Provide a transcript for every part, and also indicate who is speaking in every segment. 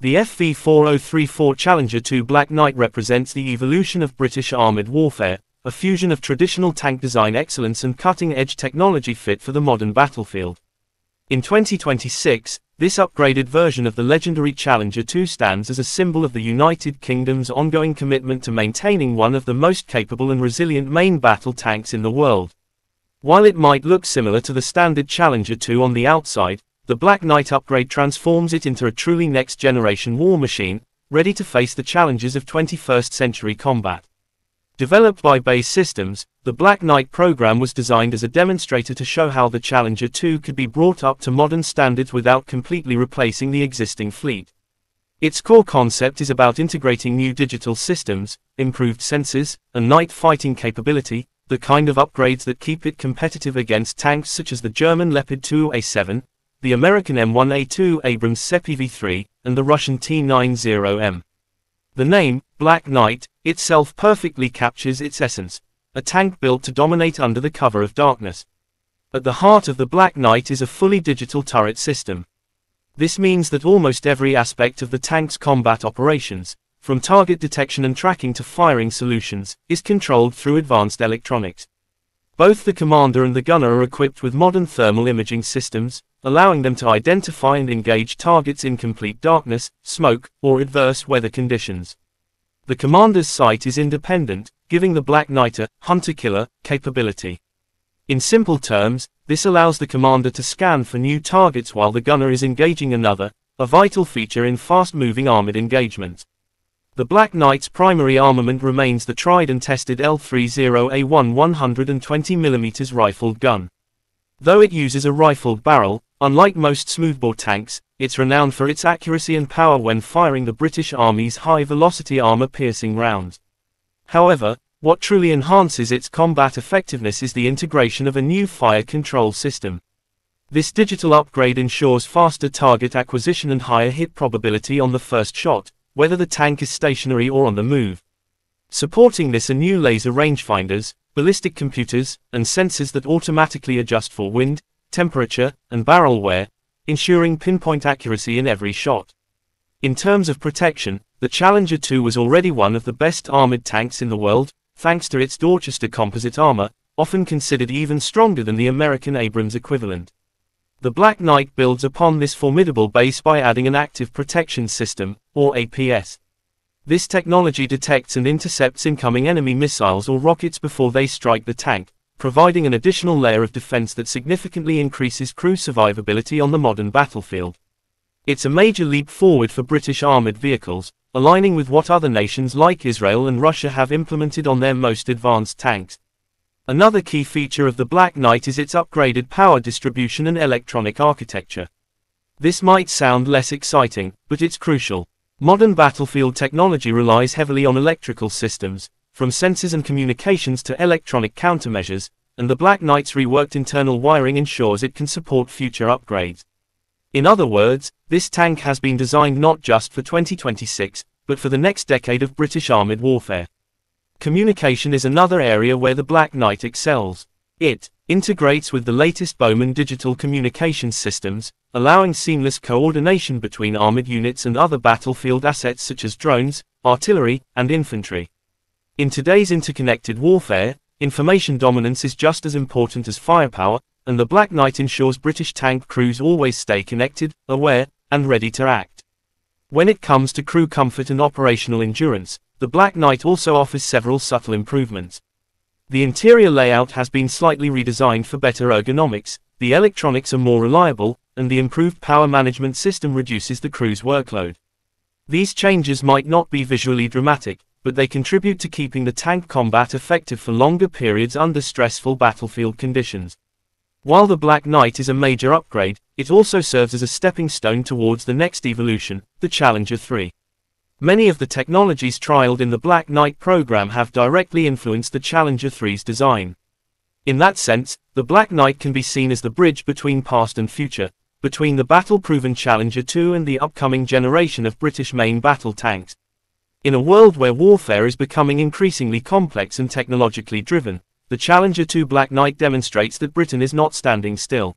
Speaker 1: The FV4034 Challenger 2 Black Knight represents the evolution of British armoured warfare, a fusion of traditional tank design excellence and cutting-edge technology fit for the modern battlefield. In 2026, this upgraded version of the legendary Challenger 2 stands as a symbol of the United Kingdom's ongoing commitment to maintaining one of the most capable and resilient main battle tanks in the world. While it might look similar to the standard Challenger 2 on the outside, the Black Knight upgrade transforms it into a truly next-generation war machine, ready to face the challenges of 21st-century combat. Developed by Bayes Systems, the Black Knight program was designed as a demonstrator to show how the Challenger 2 could be brought up to modern standards without completely replacing the existing fleet. Its core concept is about integrating new digital systems, improved sensors, and night fighting capability, the kind of upgrades that keep it competitive against tanks such as the German Leopard 2A7, the American M1A2 Abrams Sepi V3, and the Russian T90M. The name, Black Knight, itself perfectly captures its essence, a tank built to dominate under the cover of darkness. At the heart of the Black Knight is a fully digital turret system. This means that almost every aspect of the tank's combat operations, from target detection and tracking to firing solutions, is controlled through advanced electronics. Both the commander and the gunner are equipped with modern thermal imaging systems, allowing them to identify and engage targets in complete darkness, smoke, or adverse weather conditions. The commander's sight is independent, giving the Black Knight a hunter-killer capability. In simple terms, this allows the commander to scan for new targets while the gunner is engaging another, a vital feature in fast-moving armored engagement. The Black Knight's primary armament remains the tried and tested L30A1 120mm rifled gun. Though it uses a rifled barrel, Unlike most smoothbore tanks, it's renowned for its accuracy and power when firing the British Army's high-velocity armor-piercing rounds. However, what truly enhances its combat effectiveness is the integration of a new fire control system. This digital upgrade ensures faster target acquisition and higher hit probability on the first shot, whether the tank is stationary or on the move. Supporting this are new laser rangefinders, ballistic computers, and sensors that automatically adjust for wind, temperature, and barrel wear, ensuring pinpoint accuracy in every shot. In terms of protection, the Challenger 2 was already one of the best armored tanks in the world, thanks to its Dorchester composite armor, often considered even stronger than the American Abrams equivalent. The Black Knight builds upon this formidable base by adding an Active Protection System, or APS. This technology detects and intercepts incoming enemy missiles or rockets before they strike the tank, providing an additional layer of defense that significantly increases crew survivability on the modern battlefield. It's a major leap forward for British armoured vehicles, aligning with what other nations like Israel and Russia have implemented on their most advanced tanks. Another key feature of the Black Knight is its upgraded power distribution and electronic architecture. This might sound less exciting, but it's crucial. Modern battlefield technology relies heavily on electrical systems, from sensors and communications to electronic countermeasures, and the Black Knight's reworked internal wiring ensures it can support future upgrades. In other words, this tank has been designed not just for 2026, but for the next decade of British armoured warfare. Communication is another area where the Black Knight excels. It integrates with the latest Bowman digital communication systems, allowing seamless coordination between armoured units and other battlefield assets such as drones, artillery, and infantry. In today's interconnected warfare, information dominance is just as important as firepower, and the Black Knight ensures British tank crews always stay connected, aware, and ready to act. When it comes to crew comfort and operational endurance, the Black Knight also offers several subtle improvements. The interior layout has been slightly redesigned for better ergonomics, the electronics are more reliable, and the improved power management system reduces the crew's workload. These changes might not be visually dramatic, but they contribute to keeping the tank combat effective for longer periods under stressful battlefield conditions. While the Black Knight is a major upgrade, it also serves as a stepping stone towards the next evolution, the Challenger 3. Many of the technologies trialed in the Black Knight program have directly influenced the Challenger 3's design. In that sense, the Black Knight can be seen as the bridge between past and future, between the battle-proven Challenger 2 and the upcoming generation of British main battle tanks. In a world where warfare is becoming increasingly complex and technologically driven, the Challenger 2 Black Knight demonstrates that Britain is not standing still.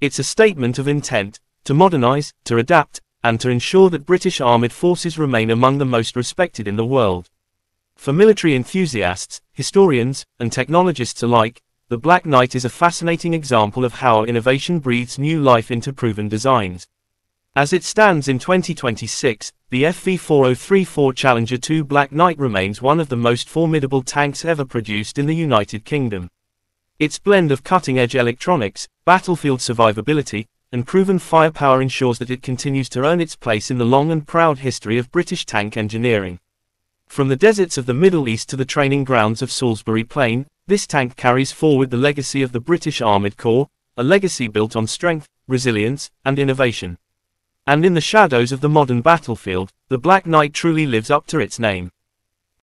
Speaker 1: It's a statement of intent, to modernize, to adapt, and to ensure that British armed forces remain among the most respected in the world. For military enthusiasts, historians, and technologists alike, the Black Knight is a fascinating example of how innovation breathes new life into proven designs. As it stands in 2026, the FV4034 Challenger 2 Black Knight remains one of the most formidable tanks ever produced in the United Kingdom. Its blend of cutting-edge electronics, battlefield survivability, and proven firepower ensures that it continues to earn its place in the long and proud history of British tank engineering. From the deserts of the Middle East to the training grounds of Salisbury Plain, this tank carries forward the legacy of the British Armoured Corps, a legacy built on strength, resilience, and innovation. And in the shadows of the modern battlefield, the Black Knight truly lives up to its name.